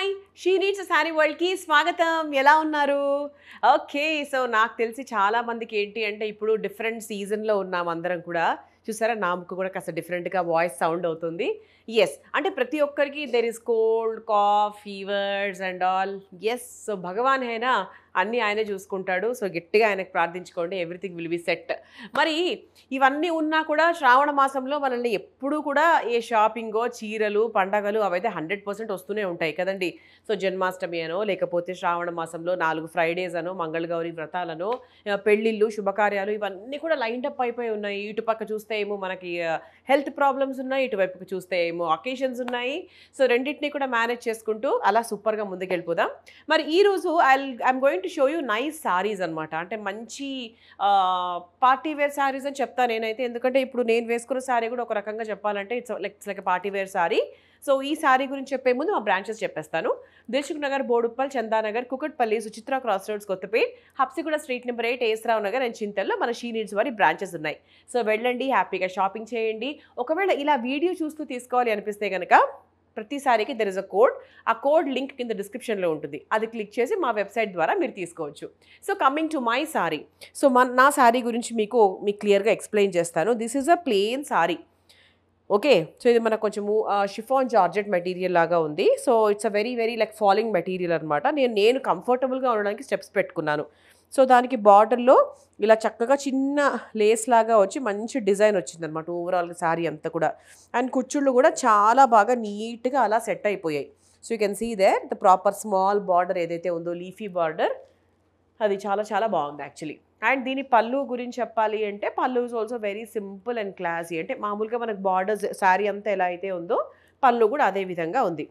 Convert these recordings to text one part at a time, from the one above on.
hi she needs sari వరల్డ్కి స్వాగతం ఎలా ఉన్నారు ఓకే సో నాకు తెలిసి చాలా మందికి ఏంటి అంటే ఇప్పుడు డిఫరెంట్ సీజన్లో ఉన్నాం అందరం కూడా చూసారా నా ముక్కు కూడా కాస్త డిఫరెంట్గా వాయిస్ సౌండ్ అవుతుంది ఎస్ అంటే ప్రతి ఒక్కరికి there is cold cough fevers and all yes so భగవాన్ అయినా అన్నీ ఆయనే చూసుకుంటాడు సో గట్టిగా ఆయనకు ప్రార్థించుకోండి ఎవ్రీథింగ్ విల్ బి సెట్ మరి ఇవన్నీ ఉన్నా కూడా శ్రావణ మాసంలో మనల్ని ఎప్పుడూ కూడా ఏ షాపింగో చీరలు పండగలు అవైతే హండ్రెడ్ పర్సెంట్ వస్తూనే ఉంటాయి కదండి సో జన్మాష్టమి అనో లేకపోతే శ్రావణ మాసంలో నాలుగు ఫ్రైడేస్ అనో మంగళగౌరి వ్రతాలను పెళ్ళిళ్ళు శుభకార్యాలు ఇవన్నీ కూడా లైన్ అప్ అయిపోయి ఉన్నాయి ఇటుపక్క చూస్తే ఏమో మనకి హెల్త్ ప్రాబ్లమ్స్ ఉన్నాయి ఇటువైపుకి చూస్తే ఏమో అకేషన్స్ ఉన్నాయి సో రెండింటినీ కూడా మేనేజ్ చేసుకుంటూ అలా సూపర్గా ముందుకెళ్ళిపోదాం మరి ఈరోజు I I'm going going to show you nice saris అనమాట అంటే మంచి పార్టీ వేర్ శారీస్ అని చెప్తాను నేనైతే ఎందుకంటే ఇప్పుడు నేను వేసుకున్న శారీ కూడా ఒక రకంగా చెప్పాలంటే it's like it's like party wear sari so ఈ శారీ గురించి చెప్పే ముందు మా బ్రాంచెస్ చెప్పేస్తాను Dilsukh Nagar Boduppal Chandanagar Kukatpally Suchitra cross roads Kothapet Habsiguda street number eight Esarao Nagar and చింతల్లో మన షీ నీడ్స్ వారి బ్రాంచెస్ ఉన్నాయి సో వెళ్ళండి హ్యాపీగా షాపింగ్ చేయండి ఒకవేళ ఇలా వీడియో చూస్తూ తీసుకోవాలి అనిపిస్తే కనుక ప్రతిసారికి దెర్ ఇస్ అ కోడ్ ఆ కోడ్ లింక్ కింద డిస్క్రిప్షన్లో ఉంటుంది అది క్లిక్ చేసి మా వెబ్సైట్ ద్వారా మీరు తీసుకోవచ్చు so coming to my sari so మన నా సారీ గురించి మీకు మీకు క్లియర్గా ఎక్స్ప్లెయిన్ చేస్తాను this is a plain sari okay so ఇది మనకు కొంచెము షిఫాన్ జార్జెట్ మెటీరియల్ లాగా ఉంది so it's a very very like falling material అనమాట నేను నేను కంఫర్టబుల్గా ఉండడానికి స్టెప్స్ పెట్టుకున్నాను సో దానికి బార్డర్లో ఇలా చక్కగా చిన్న లేస్ లాగా వచ్చి మంచి డిజైన్ అనమాట ఓవరాల్ శారీ అంతా కూడా అండ్ కుచ్చుళ్ళు కూడా చాలా బాగా నీట్గా అలా సెట్ అయిపోయాయి so you can see there the proper small border ఏదైతే ఉందో లీఫీ బార్డర్ అది చాలా చాలా బాగుంది యాక్చువల్లీ అండ్ దీని పళ్ళు గురించి చెప్పాలి అంటే pallu is also very simple and classy అంటే మామూలుగా మనకు బార్డర్స్ శారీ అంతా ఎలా అయితే ఉందో పళ్ళు కూడా అదే విధంగా ఉంది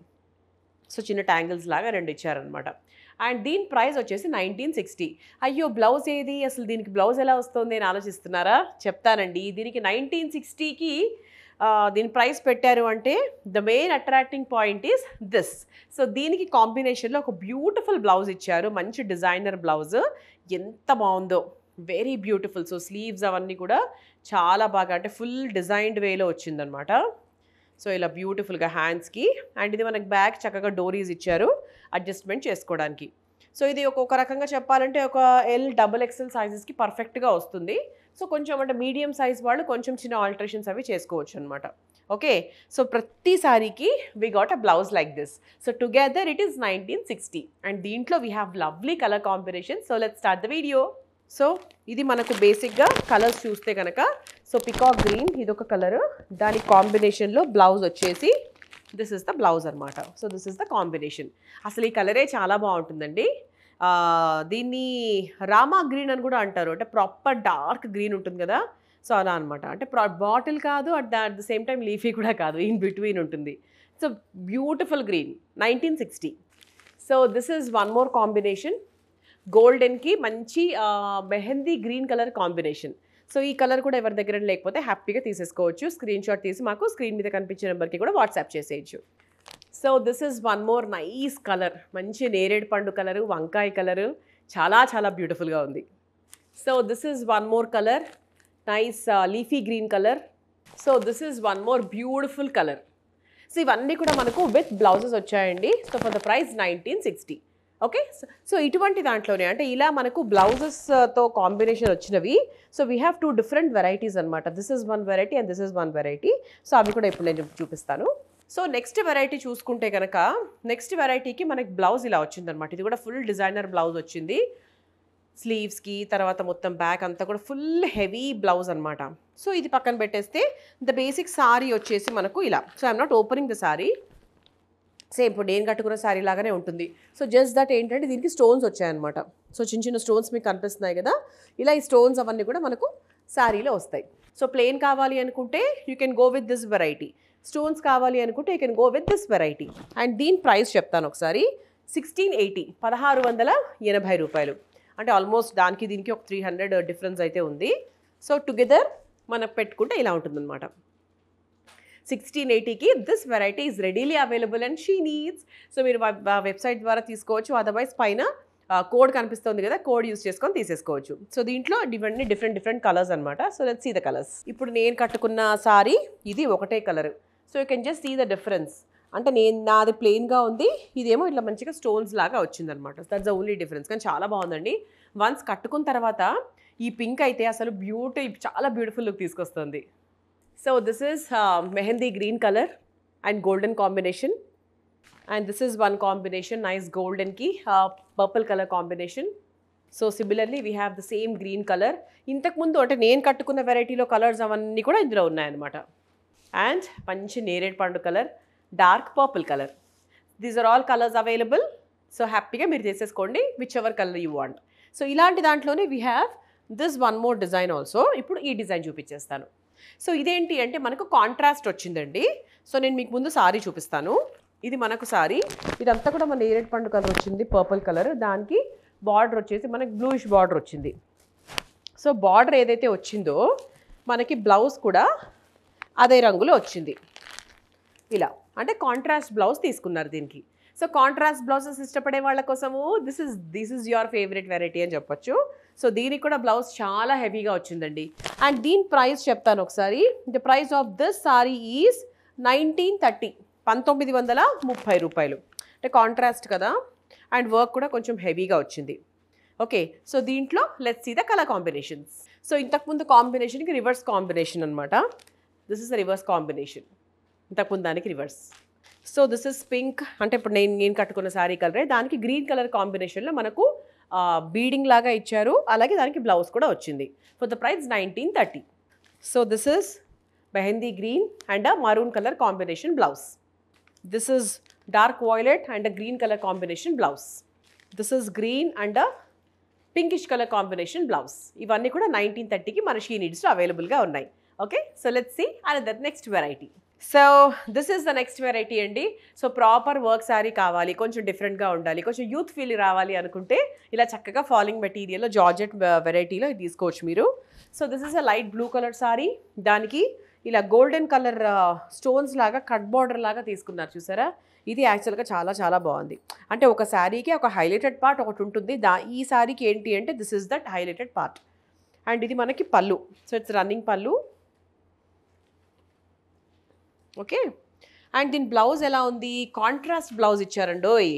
సో చిన్న ట్యాంగిల్స్ లాగా రెండు ఇచ్చారనమాట అండ్ దీని ప్రైస్ వచ్చేసి నైన్టీన్ సిక్స్టీ అయ్యో బ్లౌజ్ ఏది అసలు దీనికి బ్లౌజ్ ఎలా వస్తుంది అని ఆలోచిస్తున్నారా చెప్తానండి దీనికి నైన్టీన్ సిక్స్టీకి దీని ప్రైస్ పెట్టారు అంటే the main attracting point is this so దీనికి కాంబినేషన్లో ఒక బ్యూటిఫుల్ బ్లౌజ్ ఇచ్చారు మంచి డిజైనర్ బ్లౌజ్ ఎంత బాగుందో వెరీ బ్యూటిఫుల్ సో స్లీవ్స్ అవన్నీ కూడా చాలా బాగా అంటే ఫుల్ డిజైన్డ్ వేలో వచ్చిందనమాట సో ఇలా బ్యూటిఫుల్గా హ్యాండ్స్కి అండ్ ఇది మనకి బ్యాక్ చక్కగా డోరీస్ ఇచ్చారు అడ్జస్ట్మెంట్ చేసుకోవడానికి సో ఇది ఒక రకంగా చెప్పాలంటే ఒక ఎల్ డబుల్ ఎక్స్ఎల్ సైజెస్కి పర్ఫెక్ట్గా వస్తుంది సో కొంచెం అంటే మీడియం సైజ్ వాళ్ళు కొంచెం చిన్న ఆల్టరేషన్స్ అవి చేసుకోవచ్చు అనమాట ఓకే సో ప్రతిసారికి we got a blouse like this so together it is nineteen sixty and దీంట్లో we have lovely colour combination so let start the video so ఇది మనకు బేసిక్గా కలర్స్ చూస్తే కనుక సో పికాక్ గ్రీన్ ఇది ఒక కలర్ దాని కాంబినేషన్లో బ్లౌజ్ వచ్చేసి దిస్ ఇస్ ద బ్లౌజ్ అనమాట so this is the combination అసలు ఈ కలరే చాలా బాగుంటుందండి దీన్ని రామా గ్రీన్ అని కూడా అంటారు అంటే ప్రాపర్ డార్క్ గ్రీన్ ఉంటుంది కదా సో అలా అనమాట అంటే బాటిల్ కాదు at that at the same time leafy కూడా కాదు ఇన్ బిట్వీన్ ఉంటుంది so beautiful green nineteen sixty so this is one more combination గోల్డెన్కి మంచి mehndi green colour combination so ఈ కలర్ కూడా ఎవరి దగ్గర లేకపోతే హ్యాపీగా తీసేసుకోవచ్చు స్క్రీన్ షాట్ తీసి మాకు స్క్రీన్ మీద కనిపించే నెంబర్కి కూడా వాట్సాప్ చేసేయచ్చు so this is one more nice colour మంచి నేరేడు పండు కలరు వంకాయ కలరు చాలా చాలా బ్యూటిఫుల్గా ఉంది so this is one more colour nice leafy green colour so this is one more beautiful colour so ఇవన్నీ కూడా మనకు విత్ బ్లౌజెస్ వచ్చాయండి so for the price nineteen sixty okay so ఇటువంటి దాంట్లోనే అంటే ఇలా మనకు బ్లౌజెస్తో uh, కాంబినేషన్ వచ్చినవి so we have two different varieties అనమాట this is one variety and this is one variety so అవి కూడా ఇప్పుడు నేను చూపిస్తాను సో నెక్స్ట్ వెరైటీ చూసుకుంటే కనుక నెక్స్ట్ వెరైటీకి మనకి బ్లౌజ్ ఇలా వచ్చిందనమాట ఇది కూడా ఫుల్ డిజైనర్ బ్లౌజ్ వచ్చింది స్లీవ్స్కి తర్వాత మొత్తం బ్యాక్ అంతా కూడా ఫుల్ హెవీ బ్లౌజ్ అనమాట సో ఇది పక్కన పెట్టేస్తే ద బేసిక్ సారీ వచ్చేసి మనకు ఇలా so I'm not opening the sari same ఇప్పుడు నేను కట్టుకున్న శారీ లాగానే ఉంటుంది సో జస్ట్ దట్ ఏంటంటే దీనికి స్టోన్స్ వచ్చాయన్నమాట సో చిన్న చిన్న స్టోన్స్ మీకు కనిపిస్తున్నాయి కదా ఇలా ఈ స్టోన్స్ అవన్నీ కూడా మనకు శారీలో వస్తాయి సో ప్లెయిన్ కావాలి అనుకుంటే you can go with this variety stones కావాలి అనుకుంటే you can go with this variety and దీని ప్రైస్ చెప్తాను ఒకసారి సిక్స్టీన్ ఎయిటీ పదహారు వందల ఎనభై రూపాయలు అంటే ఆల్మోస్ట్ దానికి దీనికి ఒక త్రీ హండ్రెడ్ డిఫరెన్స్ అయితే ఉంది సో టుగెదర్ మనం పెట్టుకుంటే ఇలా ఉంటుందన్నమాట సిక్స్టీన్ ఎయిటీకి this variety is readily available and She Needs so మీరు వెబ్సైట్ ద్వారా తీసుకోవచ్చు అదర్వైజ్ పైన కోడ్ కనిపిస్తుంది కదా కోడ్ యూస్ చేసుకొని తీసేసుకోవచ్చు సో దీంట్లో ఇవన్నీ డిఫరెంట్ డిఫరెంట్ కలర్స్ అనమాట so let see the colours ఇప్పుడు నేను కట్టుకున్న సారీ ఇది ఒకటే colour so you can just see the difference అంటే నేను నాది ప్లెయిన్గా ఉంది ఇదేమో ఇట్లా మంచిగా స్టోన్స్ లాగా వచ్చిందనమాట దట్స్ ద ఓన్లీ డిఫరెన్స్ కానీ చాలా బాగుందండి వన్స్ కట్టుకున్న తర్వాత ఈ పింక్ అయితే అసలు బ్యూటీ చాలా బ్యూటిఫుల్ లుక్ తీసుకొస్తుంది so this is mehndi green colour and golden combination and this this one combination nice గోల్డెన్కి purple colour combination so similarly we have the same green colour ఇంతకుముందు అంటే నేను కట్టుకున్న వెరైటీలో కలర్స్ అవన్నీ కూడా ఇందులో ఉన్నాయన్నమాట అండ్ మంచి నేరేడ్ పండు colour dark purple colour these are all colours available so హ్యాపీగా మీరు చేసేసుకోండి whichever colour you want so ఇలాంటి దాంట్లోనే we have this one more design also ఇప్పుడు ఈ డిజైన్ చూపించేస్తాను సో ఇదేంటి అంటే మనకు కాంట్రాస్ట్ వచ్చిందండి సో నేను మీకు ముందు సారీ చూపిస్తాను ఇది మనకు సారీ ఇదంతా కూడా మన ఏరెడ్ పండు కలర్ వచ్చింది పర్పుల్ కలర్ దానికి బార్డర్ వచ్చేసి మనకి బ్లూయిష్ బార్డర్ వచ్చింది సో బార్డర్ ఏదైతే వచ్చిందో మనకి బ్లౌజ్ కూడా అదే రంగులో వచ్చింది ఇలా అంటే కాంట్రాస్ట్ బ్లౌజ్ తీసుకున్నారు దీనికి సో కాంట్రాస్ట్ బ్లౌజెస్ ఇష్టపడే వాళ్ళ కోసము this is this is your favourite variety అని చెప్పొచ్చు సో దీనికి కూడా బ్లౌజ్ చాలా హెవీగా వచ్చిందండి అండ్ దీని ప్రైస్ చెప్తాను ఒకసారి the price of this sari is nineteen thirty పంతొమ్మిది వందల ముప్పై రూపాయలు అంటే కాంట్రాస్ట్ కదా అండ్ వర్క్ కూడా కొంచెం హెవీగా వచ్చింది ఓకే సో దీంట్లో let's see the colour combinations so ఇంతకుముందు కాంబినేషన్కి రివర్స్ కాంబినేషన్ అనమాట దిస్ ఇస్ రివర్స్ కాంబినేషన్ ఇంతకుముందు దానికి reverse so this is pink అంటే ఇప్పుడు నేను నేను కట్టుకున్న శారీ కలరే దానికి గ్రీన్ కలర్ కాంబినేషన్లో మనకు బీడింగ్ లాగా ఇచ్చారు అలాగే దానికి బ్లౌజ్ కూడా వచ్చింది for the price nineteen thirty so this is mehndi green and a maroon colour combination blouse this is dark violet and a green colour combination blouse this is green and a pinkish colour combination blouse ఇవన్నీ కూడా నైన్టీన్ థర్టీకి మన She Needs అవైలబుల్గా ఉన్నాయి okay so let see and that next variety so this is the next variety అండి so proper work sari కావాలి కొంచెం డిఫరెంట్గా ఉండాలి కొంచెం యూత్ ఫీల్ రావాలి అనుకుంటే ఇలా చక్కగా ఫాలింగ్ మెటీరియల్లో జార్జెట్ వెరైటీలో తీసుకోవచ్చు మీరు so this is a light blue colour sari దానికి ఇలా గోల్డెన్ కలర్ స్టోన్స్ లాగా కట్ బార్డర్ లాగా తీసుకున్నారు చూసారా ఇది యాక్చువల్గా చాలా చాలా బాగుంది అంటే ఒక శారీకి ఒక హైలైటెడ్ పార్ట్ ఒకటి ఉంటుంది దా ఈ శారీకి ఏంటి అంటే this is that highlighted part and ఇది మనకి pallu so it's running pallu okay and దీని బ్లౌజ్ ఎలా ఉంది కాంట్రాస్ట్ బ్లౌజ్ ఇచ్చారండి ఓయ్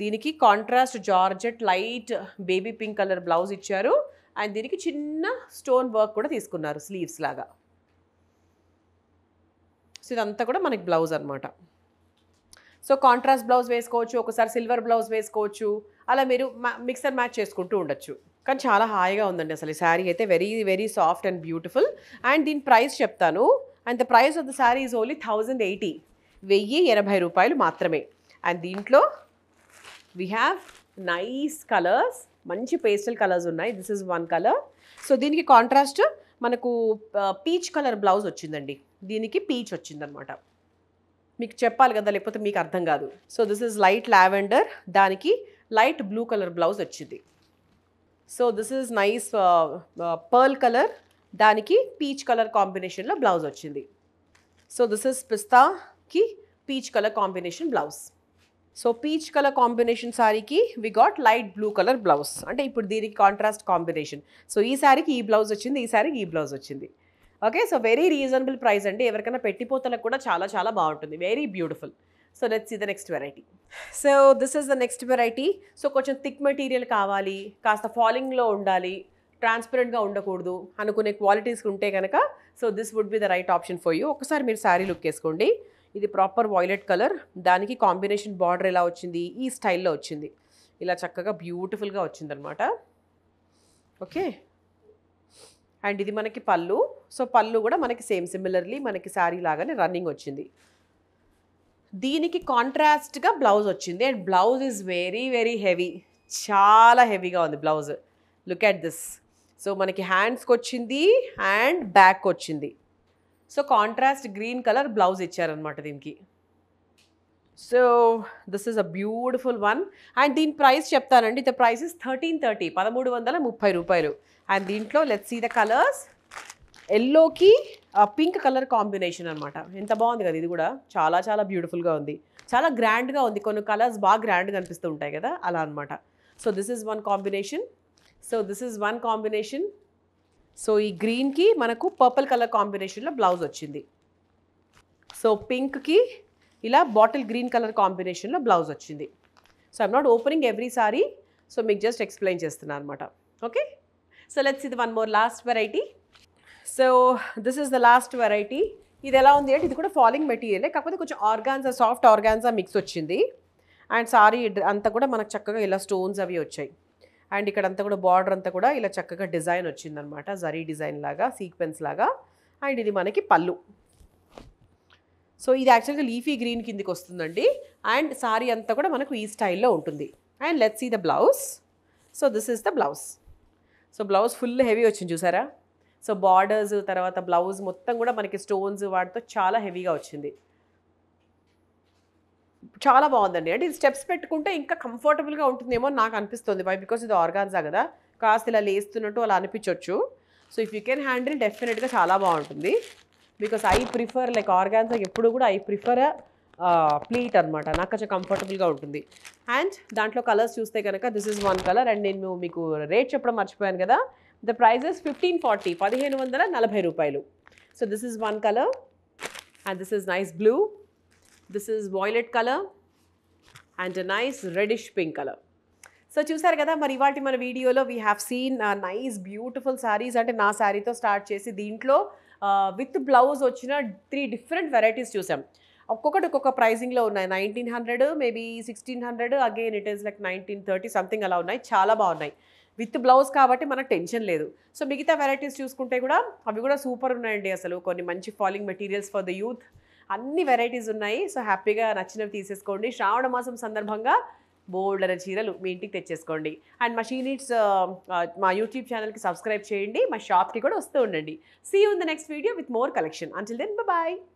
దీనికి contrast georgette light baby pink colour blouse ఇచ్చారు అండ్ దీనికి చిన్న స్టోన్ వర్క్ కూడా తీసుకున్నారు స్లీవ్స్ లాగా సో ఇదంతా కూడా మనకి బ్లౌజ్ అనమాట సో కాంట్రాస్ట్ బ్లౌజ్ వేసుకోవచ్చు ఒకసారి సిల్వర్ బ్లౌజ్ వేసుకోవచ్చు అలా మీరు మిక్సర్ మ్యాచ్ చేసుకుంటూ ఉండొచ్చు కానీ చాలా హాయిగా ఉందండి అసలు ఈ శారీ అయితే very very soft and beautiful and దీని ప్రైస్ చెప్తాను and the price of the sari is only thousand eighty వెయ్యి ఎనభై రూపాయలు మాత్రమే అండ్ దీంట్లో వీ హ్యావ్ నైస్ కలర్స్ మంచి పేస్టల్ కలర్స్ ఉన్నాయి this is one colour so దీనికి కాంట్రాస్ట్ మనకు పీచ్ కలర్ బ్లౌజ్ వచ్చిందండి దీనికి పీచ్ వచ్చిందనమాట మీకు చెప్పాలి కదా లేకపోతే మీకు అర్థం కాదు so this is light lavender దానికి లైట్ బ్లూ కలర్ బ్లౌజ్ వచ్చింది so this is nice pearl colour దానికి పీచ్ కలర్ కాంబినేషన్లో బ్లౌజ్ వచ్చింది సో దిస్ ఇస్ పిస్తాకి peach colour combination blouse so peach colour combination శారీకి we got light blue colour blouse అంటే ఇప్పుడు దీనికి కాంట్రాస్ట్ కాంబినేషన్ సో ఈ శారీకి ఈ బ్లౌజ్ వచ్చింది ఈ శారీకి ఈ బ్లౌజ్ వచ్చింది okay so very reasonable price అండి ఎవరికైనా పెట్టిపోతలకు కూడా చాలా చాలా బాగుంటుంది వెరీ బ్యూటిఫుల్ సో లెట్స్ ఈ the next variety so this is the next variety so కొంచెం థిక్ మెటీరియల్ కావాలి కాస్త ఫాలింగ్లో ఉండాలి ట్రాన్స్పరెంట్గా ఉండకూడదు అనుకునే క్వాలిటీస్ ఉంటే కనుక so this would be the right option for you ఒకసారి మీరు శారీ లుక్ వేసుకోండి ఇది ప్రాపర్ వాయిలెట్ కలర్ దానికి కాంబినేషన్ బార్డర్ ఎలా వచ్చింది ఈ స్టైల్లో వచ్చింది ఇలా చక్కగా బ్యూటిఫుల్గా వచ్చిందనమాట ఓకే అండ్ ఇది మనకి పళ్ళు సో పళ్ళు కూడా మనకి సేమ్ సిమిలర్లీ మనకి శారీ లాగానే రన్నింగ్ వచ్చింది దీనికి కాంట్రాస్ట్గా బ్లౌజ్ వచ్చింది and blouse is very very heavy చాలా హెవీగా ఉంది blouse look at this so మనకి హ్యాండ్స్కి వచ్చింది అండ్ బ్యాక్ వచ్చింది so contrast green colour blouse ఇచ్చారనమాట దీనికి so this is a beautiful one and దీని ప్రైస్ చెప్తానండి the price is thirteen thirty పదమూడు వందల ముప్పై రూపాయలు అండ్ దీంట్లో లెట్ సీ ద కలర్స్ ఎల్లోకి పింక్ కలర్ కాంబినేషన్ అనమాట ఎంత బాగుంది కదా ఇది కూడా చాలా చాలా బ్యూటిఫుల్గా ఉంది చాలా గ్రాండ్గా ఉంది కొన్ని కలర్స్ బాగా గ్రాండ్గా అనిపిస్తూ ఉంటాయి కదా అలా అనమాట so this is one combination so this is one combination so ఈ గ్రీన్కి మనకు పర్పుల్ కలర్ కాంబినేషన్లో బ్లౌజ్ వచ్చింది సో పింక్కి ఇలా బాటిల్ గ్రీన్ కలర్ కాంబినేషన్లో బ్లౌజ్ వచ్చింది so I'm not opening every sari so మీకు జస్ట్ ఎక్స్ప్లెయిన్ చేస్తున్నాను అనమాట ఓకే సో లెట్స్ ఇది one more last variety so this is the last variety ఇది ఎలా ఉంది అంటే ఇది కూడా ఫాలింగ్ మెటీరియలే కాకపోతే కొంచెం ఆర్గాన్సా సాఫ్ట్ ఆర్గాన్సా మిక్స్ వచ్చింది అండ్ సారీ అంతా కూడా మనకు చక్కగా ఇలా స్టోన్స్ అవి వచ్చాయి అండ్ ఇక్కడ అంతా కూడా బార్డర్ అంతా కూడా ఇలా చక్కగా డిజైన్ వచ్చిందనమాట జరీ డిజైన్ లాగా సీక్వెన్స్ లాగా అండ్ ఇది మనకి పళ్ళు సో ఇది యాక్చువల్గా లీఫీ గ్రీన్ కిందికి వస్తుందండి అండ్ సారీ అంతా కూడా మనకు ఈ స్టైల్లో ఉంటుంది and let see the blouse so this is the blouse so blouse full heavy వచ్చింది చూసారా సో బార్డర్స్ తర్వాత బ్లౌజ్ మొత్తం కూడా మనకి స్టోన్స్ వాటితో చాలా హెవీగా వచ్చింది చాలా బాగుందండి అంటే ఇది స్టెప్స్ పెట్టుకుంటే ఇంకా కంఫర్టబుల్గా ఉంటుందేమో నాకు అనిపిస్తుంది బై బికాస్ ఇది ఆర్గాన్సా కదా కాస్త ఇలా లేస్తున్నట్టు అలా అనిపించవచ్చు so if you can handle డెఫినెట్గా చాలా బాగుంటుంది because I prefer like organza ఎప్పుడు కూడా ఐ ప్రిఫర్ ప్లీట్ అనమాట నాకు కొంచెం కంఫర్టబుల్గా ఉంటుంది అండ్ దాంట్లో కలర్స్ చూస్తే కనుక this is one colour and నేను మీకు రేట్ చెప్పడం మర్చిపోయాను కదా ద ప్రైజెస్ ఫిఫ్టీన్ ఫార్టీ పదిహేను వందల నలభై రూపాయలు so this is one colour and this is nice blue this is violet colour and nice reddish pink colour so చూసారు కదా మరి ఇవాటి మన వీడియోలో we have seen nice beautiful saris అంటే నా శారీతో స్టార్ట్ చేసి దీంట్లో విత్ uh, బ్లౌజ్ వచ్చిన త్రీ డిఫరెంట్ వెరైటీస్ చూసాం ఒక్కొక్కటి ఒక్కొక్క ప్రైజింగ్లో ఉన్నాయి nineteen hundred maybe sixteen hundred again it is like nineteen thirty something అలా ఉన్నాయి చాలా బాగున్నాయి విత్ బ్లౌజ్ కాబట్టి మనకు టెన్షన్ లేదు సో మిగతా వెరైటీస్ చూసుకుంటే కూడా అవి కూడా సూపర్ ఉన్నాయండి అసలు కొన్ని మంచి falling materials for the youth అన్ని వెరైటీస్ ఉన్నాయి సో హ్యాపీగా నచ్చినవి తీసేసుకోండి శ్రావణ మాసం సందర్భంగా బోల్డర్ చీరలు మీ ఇంటికి తెచ్చేసుకోండి అండ్ మా షీనిట్స్ మా యూట్యూబ్ ఛానల్కి సబ్స్క్రైబ్ చేయండి మా షాప్కి కూడా వస్తూ ఉండండి see on the next video with more collection until then bye